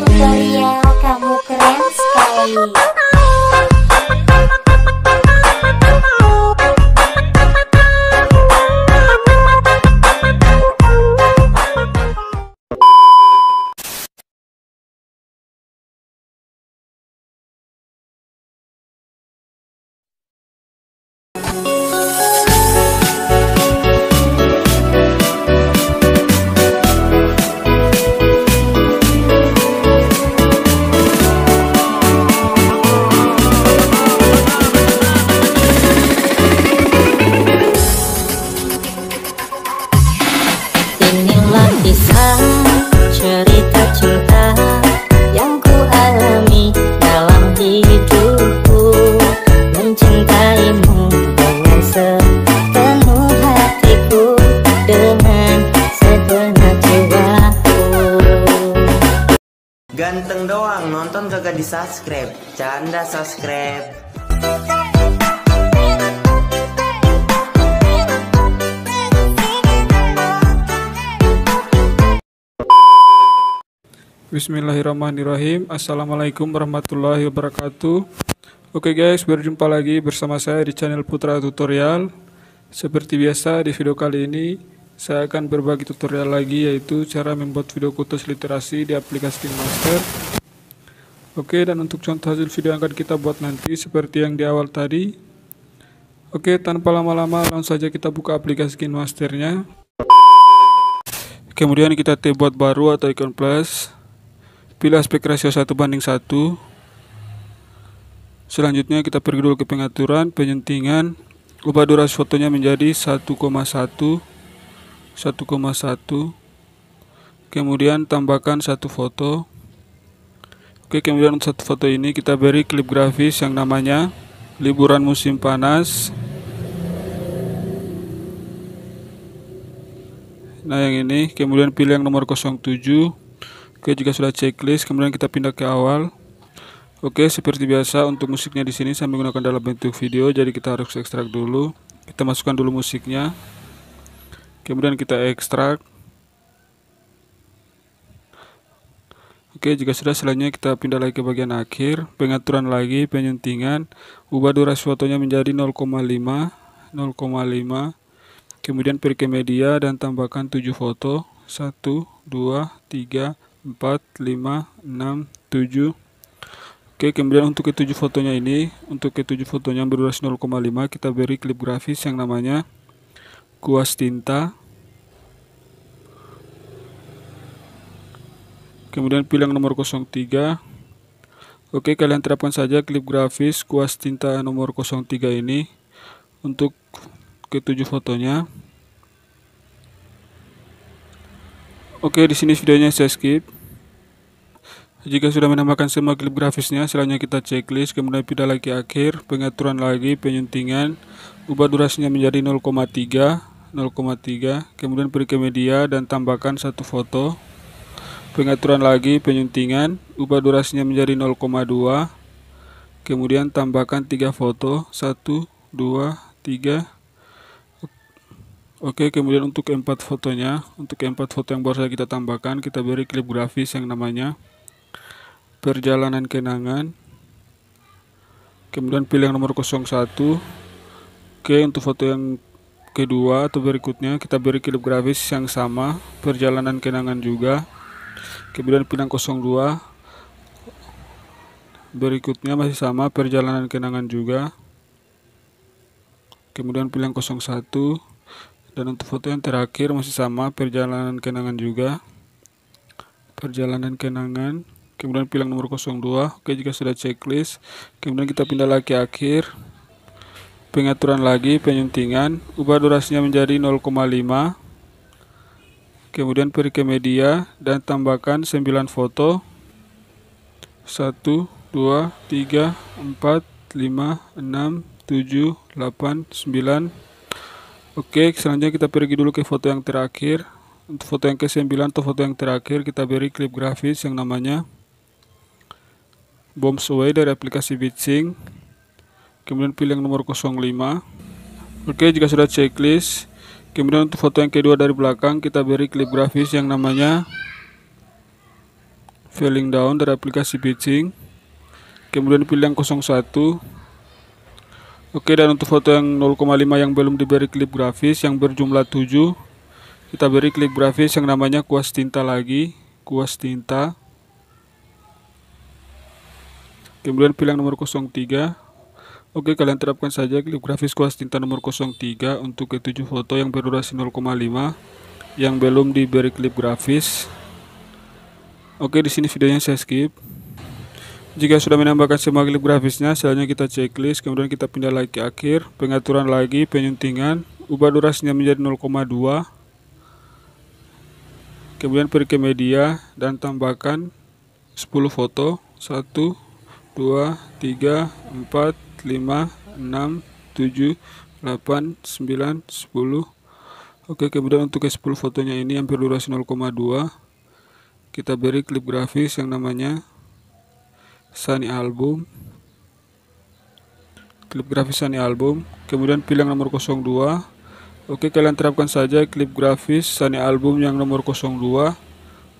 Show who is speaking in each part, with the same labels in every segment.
Speaker 1: sacrifice Ganteng doang, nonton kagak di subscribe. Canda subscribe. Bismillahirrahmanirrahim Assalamualaikum warahmatullahi wabarakatuh Oke guys, berjumpa lagi bersama saya di channel Putra Tutorial Seperti biasa di video kali ini saya akan berbagi tutorial lagi yaitu cara membuat video kutus literasi di aplikasi KingMaster. Oke, dan untuk contoh hasil video yang akan kita buat nanti seperti yang di awal tadi. Oke, tanpa lama-lama langsung saja kita buka aplikasi KingMasternya. Kemudian kita T buat baru atau icon plus. Pilih aspek rasio 1 banding 1. Selanjutnya kita pergi dulu ke pengaturan, penyentingan, ubah durasi fotonya menjadi 1,1 1,1 kemudian tambahkan satu foto oke kemudian untuk satu foto ini kita beri klip grafis yang namanya liburan musim panas nah yang ini kemudian pilih yang nomor 07 oke jika sudah checklist kemudian kita pindah ke awal Oke, seperti biasa untuk musiknya di sini saya menggunakan dalam bentuk video, jadi kita harus ekstrak dulu. Kita masukkan dulu musiknya kemudian kita ekstrak oke jika sudah selanjutnya kita pindah lagi ke bagian akhir pengaturan lagi penyuntingan ubah durasi fotonya menjadi 0,5 0,5 kemudian pergi ke media dan tambahkan 7 foto 1 2 3 4 5 6 7 Oke, kemudian untuk ketujuh fotonya ini, untuk ketujuh fotonya berdurasi 0,5 kita beri klip grafis yang namanya kuas tinta kemudian pilih nomor 03 oke kalian terapkan saja klip grafis kuas tinta nomor 03 ini untuk ketujuh fotonya oke di sini videonya saya skip jika sudah menambahkan semua klip grafisnya selanjutnya kita checklist kemudian pindah lagi akhir pengaturan lagi penyuntingan ubah durasinya menjadi 0,3 0,3 kemudian pergi ke media dan tambahkan satu foto pengaturan lagi penyuntingan ubah durasinya menjadi 0,2 kemudian tambahkan tiga foto 1 2 3 oke kemudian untuk empat fotonya untuk empat foto yang baru saja kita tambahkan kita beri klip grafis yang namanya perjalanan kenangan kemudian pilih yang nomor 01 oke untuk foto yang kedua atau berikutnya kita beri klip grafis yang sama perjalanan kenangan juga kemudian pinang 02 berikutnya masih sama perjalanan kenangan juga kemudian pilihan 01 dan untuk foto yang terakhir masih sama perjalanan kenangan juga perjalanan kenangan kemudian pilih nomor 02 oke jika sudah checklist kemudian kita pindah lagi akhir pengaturan lagi penyuntingan ubah durasinya menjadi 0,5 kemudian pergi ke media dan tambahkan 9 foto 1 2 3 4 5 6 7 8 9 oke selanjutnya kita pergi dulu ke foto yang terakhir untuk foto yang ke-9 atau foto yang terakhir kita beri klip grafis yang namanya bombs away dari aplikasi bitsing kemudian pilih yang nomor 05 oke jika sudah checklist kemudian untuk foto yang kedua dari belakang kita beri klip grafis yang namanya filling down dari aplikasi pitching kemudian pilih yang 01 oke dan untuk foto yang 0,5 yang belum diberi klip grafis yang berjumlah 7 kita beri klip grafis yang namanya kuas tinta lagi kuas tinta kemudian pilih yang nomor 03 Oke kalian terapkan saja klip grafis kuas tinta nomor 03 untuk ke-7 foto yang berdurasi 0,5 yang belum diberi klip grafis Oke di sini videonya saya skip jika sudah menambahkan semua klip grafisnya selanjutnya kita checklist kemudian kita pindah lagi ke akhir pengaturan lagi penyuntingan ubah durasinya menjadi 0,2 kemudian pergi ke media dan tambahkan 10 foto 1 2 3 4 5, 6, 7, 8, 9, 10 Oke kemudian untuk ke 10 fotonya ini hampir durasi 0,2 Kita beri klip grafis yang namanya Sunny Album Klip grafis Sunny Album Kemudian pilih yang nomor 02 Oke kalian terapkan saja klip grafis Sunny Album yang nomor 02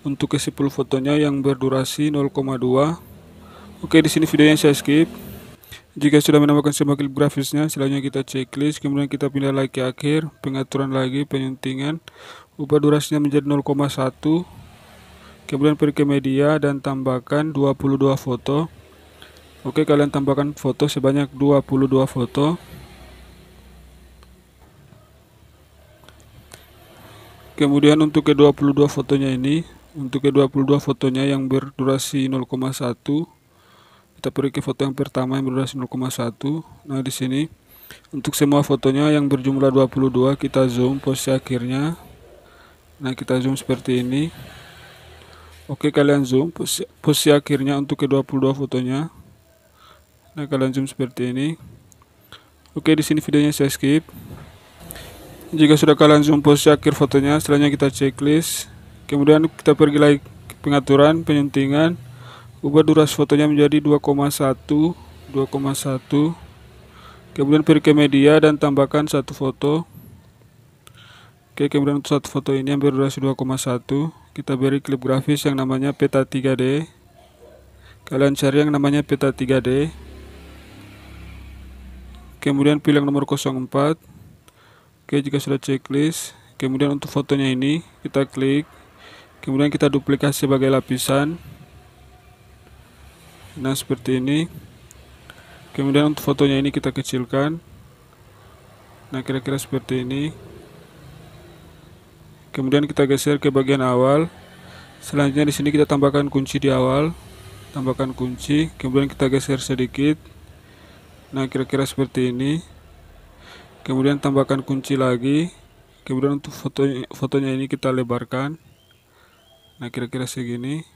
Speaker 1: Untuk ke 10 fotonya yang berdurasi 0,2 Oke di sini videonya saya skip jika sudah menambahkan semua klip grafisnya selanjutnya kita checklist kemudian kita pindah lagi ke akhir pengaturan lagi penyuntingan ubah durasinya menjadi 0,1 kemudian pergi ke media dan tambahkan 22 foto oke kalian tambahkan foto sebanyak 22 foto kemudian untuk ke 22 fotonya ini untuk ke 22 fotonya yang berdurasi 0,1 kita pergi ke foto yang pertama yang berdurasi 0,1 nah di sini untuk semua fotonya yang berjumlah 22 kita zoom posisi akhirnya nah kita zoom seperti ini oke kalian zoom posisi, posisi akhirnya untuk ke 22 fotonya nah kalian zoom seperti ini oke di sini videonya saya skip jika sudah kalian zoom posisi akhir fotonya setelahnya kita checklist kemudian kita pergi lagi pengaturan penyuntingan ubah durasi fotonya menjadi 2,1 2,1 kemudian pilih ke media dan tambahkan satu foto oke kemudian untuk satu foto ini yang berdurasi 2,1 kita beri klip grafis yang namanya peta 3D kalian cari yang namanya peta 3D kemudian pilih yang nomor 04 oke jika sudah checklist kemudian untuk fotonya ini kita klik kemudian kita duplikasi sebagai lapisan nah seperti ini kemudian untuk fotonya ini kita kecilkan nah kira-kira seperti ini kemudian kita geser ke bagian awal selanjutnya di sini kita tambahkan kunci di awal tambahkan kunci kemudian kita geser sedikit nah kira-kira seperti ini kemudian tambahkan kunci lagi kemudian untuk fotonya, fotonya ini kita lebarkan nah kira-kira segini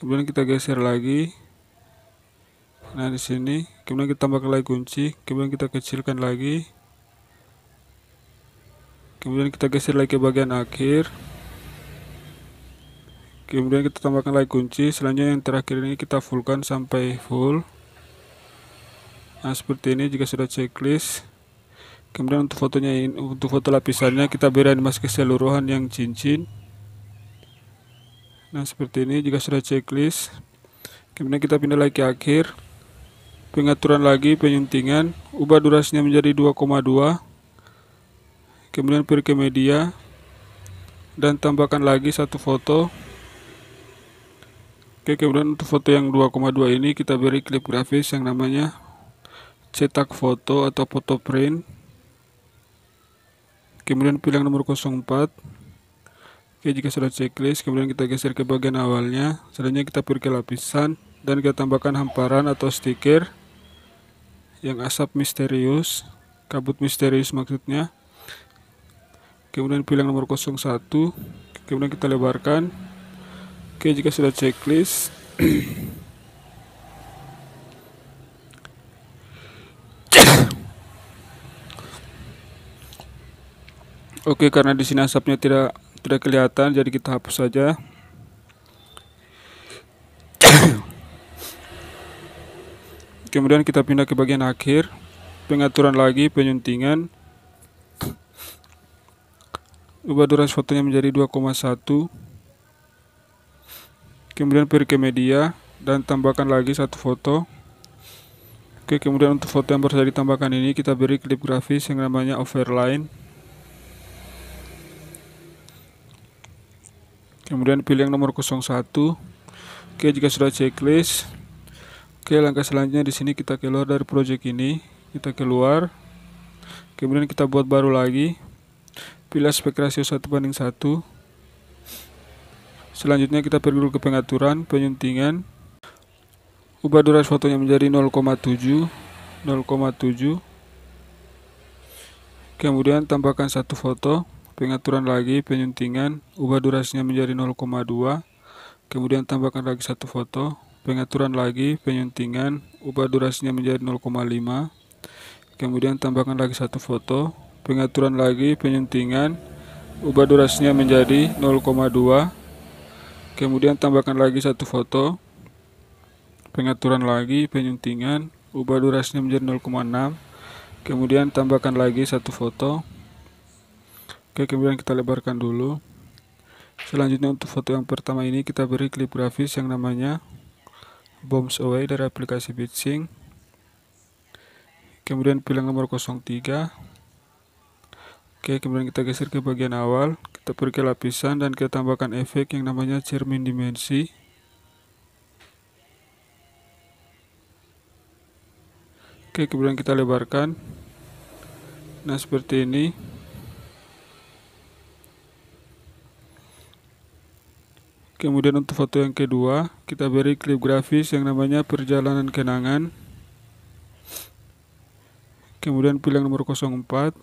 Speaker 1: kemudian kita geser lagi nah di sini kemudian kita tambahkan lagi kunci kemudian kita kecilkan lagi kemudian kita geser lagi ke bagian akhir kemudian kita tambahkan lagi kunci selanjutnya yang terakhir ini kita fullkan sampai full nah seperti ini jika sudah checklist kemudian untuk fotonya ini, untuk foto lapisannya kita beri animasi keseluruhan yang cincin nah seperti ini jika sudah checklist kemudian kita pindah lagi ke akhir pengaturan lagi penyuntingan ubah durasinya menjadi 2,2 kemudian pilih ke media dan tambahkan lagi satu foto oke kemudian untuk foto yang 2,2 ini kita beri klip grafis yang namanya cetak foto atau foto print kemudian pilih nomor 04 Oke, jika sudah checklist, kemudian kita geser ke bagian awalnya. Selanjutnya kita pilih ke lapisan dan kita tambahkan hamparan atau stiker yang asap misterius kabut misterius maksudnya kemudian pilih nomor 01 kemudian kita lebarkan oke jika sudah checklist oke karena di sini asapnya tidak tidak kelihatan jadi kita hapus saja kemudian kita pindah ke bagian akhir pengaturan lagi penyuntingan ubah durasi fotonya menjadi 2,1 kemudian pergi ke media dan tambahkan lagi satu foto oke kemudian untuk foto yang baru saja ditambahkan ini kita beri klip grafis yang namanya overline kemudian pilih yang nomor 01 oke jika sudah checklist Oke, langkah selanjutnya di sini kita keluar dari project ini. Kita keluar. Kemudian kita buat baru lagi. Pilih aspek rasio 1 banding 1. Selanjutnya kita pergi ke pengaturan, penyuntingan. Ubah durasi fotonya menjadi 0,7. 0,7. Kemudian tambahkan satu foto, pengaturan lagi, penyuntingan, ubah durasinya menjadi 0,2. Kemudian tambahkan lagi satu foto, pengaturan lagi penyuntingan ubah durasinya menjadi 0,5 kemudian tambahkan lagi satu foto pengaturan lagi penyuntingan ubah durasinya menjadi 0,2 kemudian tambahkan lagi satu foto pengaturan lagi penyuntingan ubah durasinya menjadi 0,6 kemudian tambahkan lagi satu foto oke kemudian kita lebarkan dulu selanjutnya untuk foto yang pertama ini kita beri klip grafis yang namanya bombs away dari aplikasi bitsync kemudian pilih nomor 03 oke kemudian kita geser ke bagian awal kita pergi ke lapisan dan kita tambahkan efek yang namanya cermin dimensi oke kemudian kita lebarkan nah seperti ini Kemudian untuk foto yang kedua, kita beri klip grafis yang namanya perjalanan kenangan. Kemudian pilih nomor 04.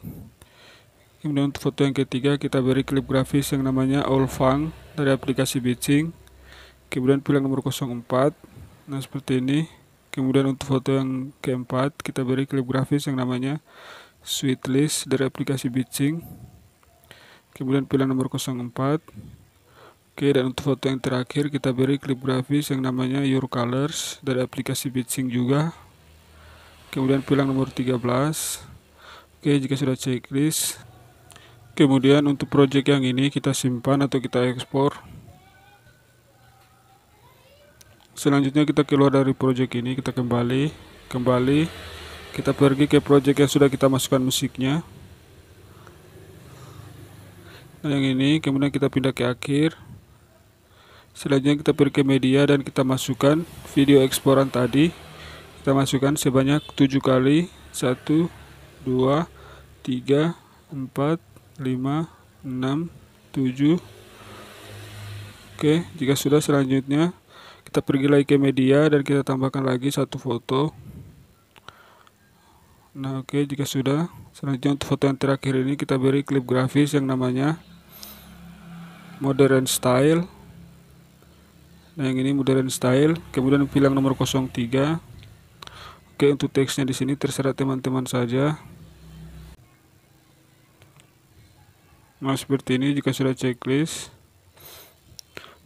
Speaker 1: Kemudian untuk foto yang ketiga, kita beri klip grafis yang namanya All Fun dari aplikasi Bicing. Kemudian pilih nomor 04. Nah, seperti ini. Kemudian untuk foto yang keempat, kita beri klip grafis yang namanya Sweet List dari aplikasi Bicing. Kemudian pilih nomor 04. Oke, dan untuk foto yang terakhir kita beri klip grafis yang namanya Your Colors dari aplikasi BitSync juga. Kemudian pilih nomor 13. Oke, jika sudah checklist. Kemudian untuk project yang ini kita simpan atau kita ekspor. Selanjutnya kita keluar dari project ini, kita kembali, kembali. Kita pergi ke project yang sudah kita masukkan musiknya. Nah, yang ini kemudian kita pindah ke akhir selanjutnya kita pergi ke media dan kita masukkan video eksploran tadi kita masukkan sebanyak 7 kali 1 2 3 4 5 6 7 oke jika sudah selanjutnya kita pergi lagi ke media dan kita tambahkan lagi satu foto nah oke jika sudah selanjutnya untuk foto yang terakhir ini kita beri klip grafis yang namanya modern style Nah, yang ini modern style. Kemudian bilang nomor 03. Oke, untuk teksnya di sini terserah teman-teman saja. Nah, seperti ini jika sudah checklist.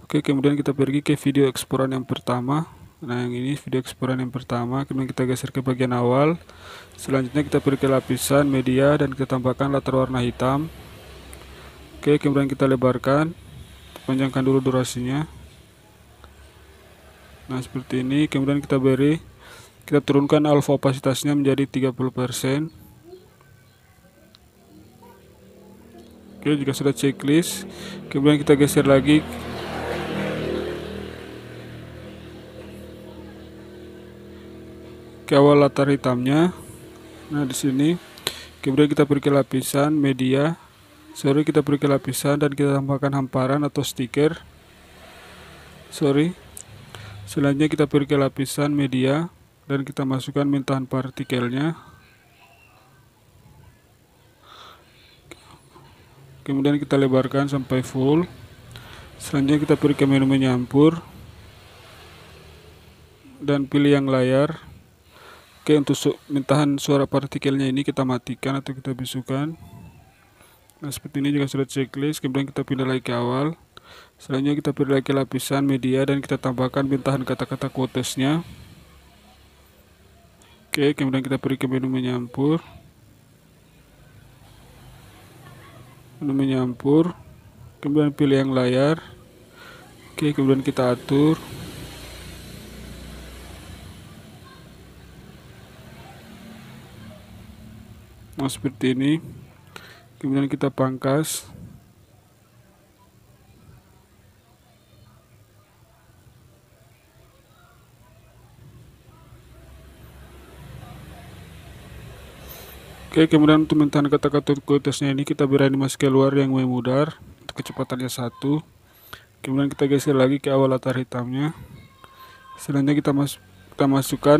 Speaker 1: Oke, kemudian kita pergi ke video eksploran yang pertama. Nah, yang ini video eksploran yang pertama. Kemudian kita geser ke bagian awal. Selanjutnya kita pergi ke lapisan media dan kita tambahkan latar warna hitam. Oke, kemudian kita lebarkan. Panjangkan dulu durasinya nah seperti ini kemudian kita beri kita turunkan alfa opasitasnya menjadi 30% oke jika sudah checklist kemudian kita geser lagi ke awal latar hitamnya nah di sini kemudian kita beri ke lapisan media sorry kita beri ke lapisan dan kita tambahkan hamparan atau stiker sorry selanjutnya kita pilih ke lapisan media dan kita masukkan mintahan partikelnya kemudian kita lebarkan sampai full selanjutnya kita pilih ke menu menyampur dan pilih yang layar oke untuk su mintahan suara partikelnya ini kita matikan atau kita bisukan nah seperti ini juga sudah checklist kemudian kita pindah lagi ke awal selanjutnya kita pilih lagi lapisan media dan kita tambahkan bintahan kata-kata quotesnya oke kemudian kita pergi ke menu menyampur menu menyampur kemudian pilih yang layar oke kemudian kita atur nah seperti ini kemudian kita pangkas Oke, kemudian untuk mentahan kata-kata kualitasnya ini kita berani masuk keluar yang memudar untuk kecepatannya satu. Kemudian kita geser lagi ke awal latar hitamnya. Selanjutnya kita, mas kita masukkan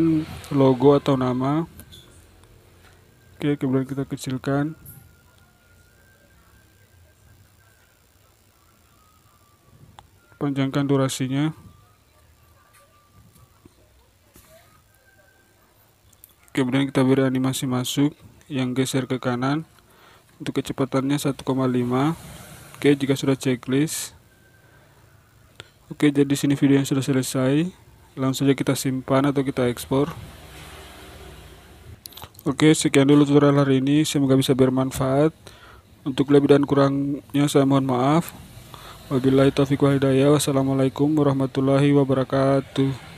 Speaker 1: logo atau nama. Oke, kemudian kita kecilkan. panjangkan durasinya kemudian kita beri animasi masuk yang geser ke kanan untuk kecepatannya 1,5 oke jika sudah checklist oke jadi sini video yang sudah selesai langsung saja kita simpan atau kita ekspor oke sekian dulu tutorial hari ini semoga bisa bermanfaat untuk lebih dan kurangnya saya mohon maaf Wabillahi taufiq wa hidayah. Wassalamualaikum warahmatullahi wabarakatuh.